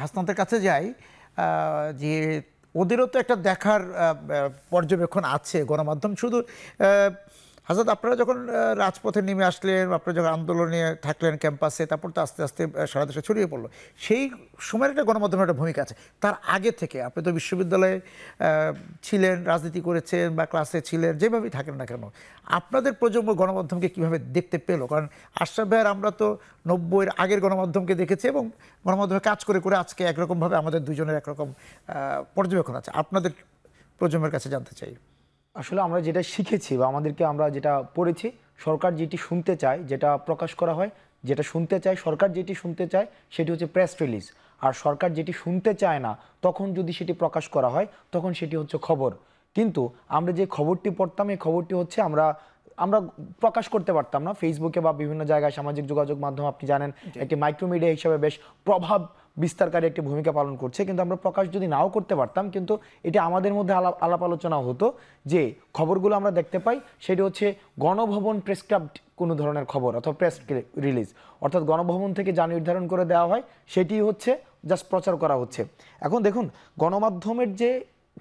হাসনাতের কাছে যাই যে ওদেরও তো একটা দেখার পর্যবেক্ষণ আছে গণমাধ্যম শুধু হাজার আপনারা যখন রাজপথে নেমে আসলেন আপনারা যখন আন্দোলনে থাকলেন ক্যাম্পাসে তারপর তো আস্তে আস্তে সারা দেশে ছড়িয়ে পড়লো সেই সময়ের একটা গণমাধ্যমের একটা ভূমিকা আছে তার আগে থেকে আপনি তো বিশ্ববিদ্যালয়ে ছিলেন রাজনীতি করেছেন বা ক্লাসে ছিলেন যেভাবেই থাকেন না কেন আপনাদের প্রজন্ম গণমাধ্যমকে কিভাবে দেখতে পেল কারণ আশরাফ ভাইয়ার আমরা তো নব্বইয়ের আগের গণমাধ্যমকে দেখেছি এবং গণমাধ্যমে কাজ করে করে আজকে একরকমভাবে আমাদের দুজনের একরকম পর্যবেক্ষণ আছে আপনাদের প্রজন্মের কাছে জানতে চাই আসলে আমরা যেটা শিখেছি বা আমাদেরকে আমরা যেটা পড়েছি সরকার যেটি শুনতে চায় যেটা প্রকাশ করা হয় যেটা শুনতে চায় সরকার যেটি শুনতে চায় সেটি হচ্ছে প্রেস রিলিজ আর সরকার যেটি শুনতে চায় না তখন যদি সেটি প্রকাশ করা হয় তখন সেটি হচ্ছে খবর কিন্তু আমরা যে খবরটি পড়তাম এই খবরটি হচ্ছে আমরা আমরা প্রকাশ করতে পারতাম না ফেসবুকে বা বিভিন্ন জায়গায় সামাজিক যোগাযোগ মাধ্যম আপনি জানেন একটি মাইক্রোমিডিয়া হিসাবে বেশ প্রভাব বিস্তারকারী একটি ভূমিকা পালন করছে কিন্তু আমরা প্রকাশ যদি নাও করতে পারতাম কিন্তু এটি আমাদের মধ্যে আলাপ আলাপ আলোচনা হতো যে খবরগুলো আমরা দেখতে পাই সেটি হচ্ছে গণভবন প্রেসক্রাইবড কোনো ধরনের খবর অথবা প্রেস রিলিজ অর্থাৎ গণভবন থেকে যা নির্ধারণ করে দেওয়া হয় সেটি হচ্ছে জাস্ট প্রচার করা হচ্ছে এখন দেখুন গণমাধ্যমের যে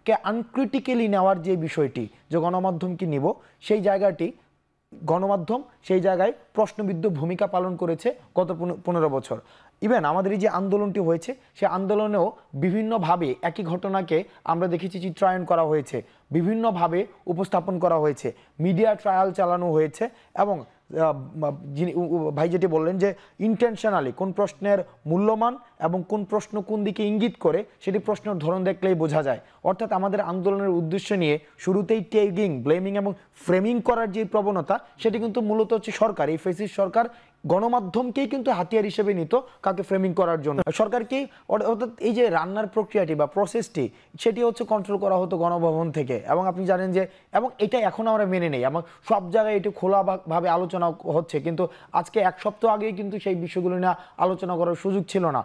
কে আনক্রিটিক্যালি নেওয়ার যে বিষয়টি যে গণমাধ্যমকে নিব সেই জায়গাটি গণমাধ্যম সেই জায়গায় প্রশ্নবিদ্ধ ভূমিকা পালন করেছে গত পনেরো বছর ইভেন আমাদের এই যে আন্দোলনটি হয়েছে সে আন্দোলনেও বিভিন্নভাবে একই ঘটনাকে আমরা দেখেছি চিত্রায়ন করা হয়েছে বিভিন্নভাবে উপস্থাপন করা হয়েছে মিডিয়া ট্রায়াল চালানো হয়েছে এবং যিনি ভাই যেটি বললেন যে ইন্টেনশনালি কোন প্রশ্নের মূল্যমান এবং কোন প্রশ্ন কোন দিকে ইঙ্গিত করে সেটি প্রশ্নের ধরন দেখলেই বোঝা যায় অর্থাৎ আমাদের আন্দোলনের উদ্দেশ্য নিয়ে শুরুতেই টেগিং ব্লেমিং এবং ফ্রেমিং করার যে প্রবণতা সেটি কিন্তু মূলত হচ্ছে সরকার এই ফেসিস সরকার গণমাধ্যমকেই কিন্তু হাতিয়ার হিসেবে নিত কাকে ফ্রেমিং করার জন্য সরকারকেই অর্থাৎ এই যে রান্নার প্রক্রিয়াটি বা প্রসেসটি সেটি হচ্ছে কন্ট্রোল করা হতো গণভবন থেকে এবং আপনি জানেন যে এবং এটা এখন আমরা মেনে নেই এবং সব জায়গায় এটি খোলাভাবে আলোচনা হচ্ছে কিন্তু আজকে এক সপ্তাহ আগেই কিন্তু সেই বিষয়গুলো নিয়ে আলোচনা করার সুযোগ ছিল না